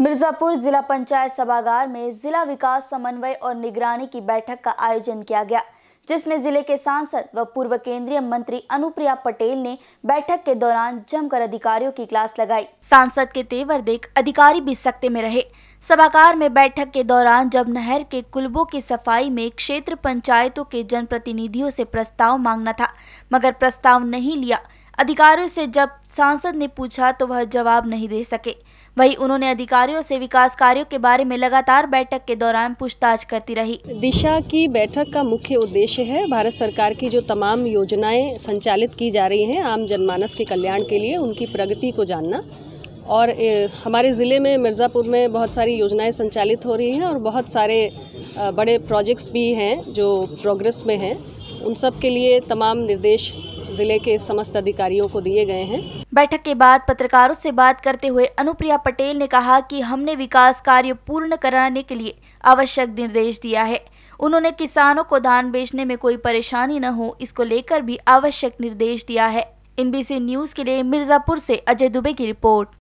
मिर्ज़ापुर जिला पंचायत सभागार में जिला विकास समन्वय और निगरानी की बैठक का आयोजन किया गया जिसमें जिले के सांसद व पूर्व केंद्रीय मंत्री अनुप्रिया पटेल ने बैठक के दौरान जमकर अधिकारियों की क्लास लगाई सांसद के तेवर देख अधिकारी भी सख्ते में रहे सभागार में बैठक के दौरान जब नहर के कुलबों की सफाई में क्षेत्र पंचायतों के जनप्रतिनिधियों से प्रस्ताव मांगना था मगर प्रस्ताव नहीं लिया अधिकारियों से जब सांसद ने पूछा तो वह जवाब नहीं दे सके वहीं उन्होंने अधिकारियों से विकास कार्यों के बारे में लगातार बैठक के दौरान पूछताछ करती रही दिशा की बैठक का मुख्य उद्देश्य है भारत सरकार की जो तमाम योजनाएं संचालित की जा रही हैं आम जनमानस के कल्याण के लिए उनकी प्रगति को जानना और हमारे ज़िले में मिर्ज़ापुर में बहुत सारी योजनाएं संचालित हो रही हैं और बहुत सारे बड़े प्रोजेक्ट्स भी हैं जो प्रोग्रेस में हैं उन सब के लिए तमाम निर्देश जिले के समस्त अधिकारियों को दिए गए हैं बैठक के बाद पत्रकारों से बात करते हुए अनुप्रिया पटेल ने कहा कि हमने विकास कार्य पूर्ण कराने के लिए आवश्यक निर्देश दिया है उन्होंने किसानों को धान बेचने में कोई परेशानी न हो इसको लेकर भी आवश्यक निर्देश दिया है एनबीसी न्यूज के लिए मिर्जापुर से अजय दुबे की रिपोर्ट